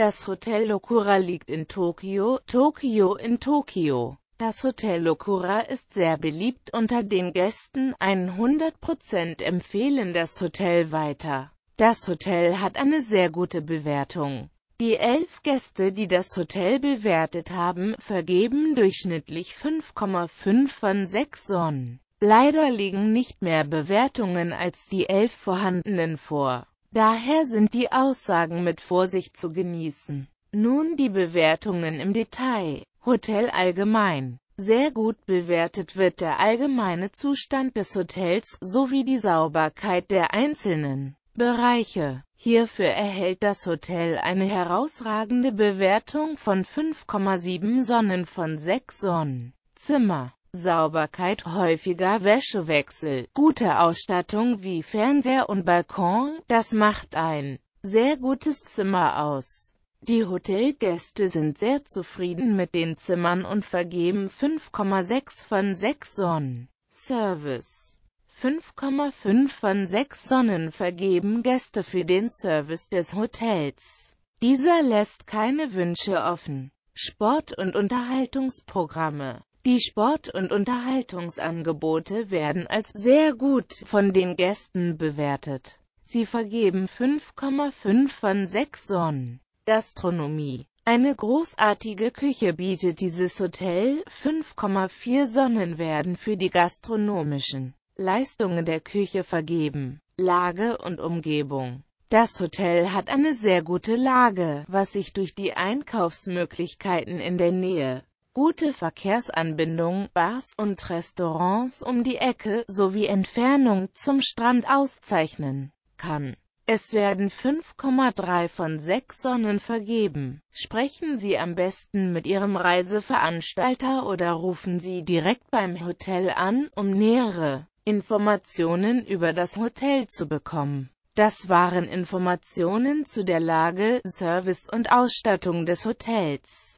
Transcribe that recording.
Das Hotel Okura liegt in Tokio, Tokio in Tokio. Das Hotel Okura ist sehr beliebt unter den Gästen, 100% empfehlen das Hotel weiter. Das Hotel hat eine sehr gute Bewertung. Die elf Gäste, die das Hotel bewertet haben, vergeben durchschnittlich 5,5 von 6 Sonnen. Leider liegen nicht mehr Bewertungen als die elf vorhandenen vor. Daher sind die Aussagen mit Vorsicht zu genießen. Nun die Bewertungen im Detail. Hotel allgemein. Sehr gut bewertet wird der allgemeine Zustand des Hotels sowie die Sauberkeit der einzelnen Bereiche. Hierfür erhält das Hotel eine herausragende Bewertung von 5,7 Sonnen von 6 Sonnen. Zimmer Sauberkeit, häufiger Wäschewechsel, gute Ausstattung wie Fernseher und Balkon, das macht ein sehr gutes Zimmer aus. Die Hotelgäste sind sehr zufrieden mit den Zimmern und vergeben 5,6 von 6 Sonnen. Service 5,5 von 6 Sonnen vergeben Gäste für den Service des Hotels. Dieser lässt keine Wünsche offen. Sport- und Unterhaltungsprogramme die Sport- und Unterhaltungsangebote werden als sehr gut von den Gästen bewertet. Sie vergeben 5,5 von 6 Sonnen. Gastronomie eine großartige Küche bietet dieses Hotel, 5,4 Sonnen werden für die gastronomischen Leistungen der Küche vergeben. Lage und Umgebung Das Hotel hat eine sehr gute Lage, was sich durch die Einkaufsmöglichkeiten in der Nähe gute Verkehrsanbindung, Bars und Restaurants um die Ecke sowie Entfernung zum Strand auszeichnen kann. Es werden 5,3 von 6 Sonnen vergeben. Sprechen Sie am besten mit Ihrem Reiseveranstalter oder rufen Sie direkt beim Hotel an, um nähere Informationen über das Hotel zu bekommen. Das waren Informationen zu der Lage, Service und Ausstattung des Hotels.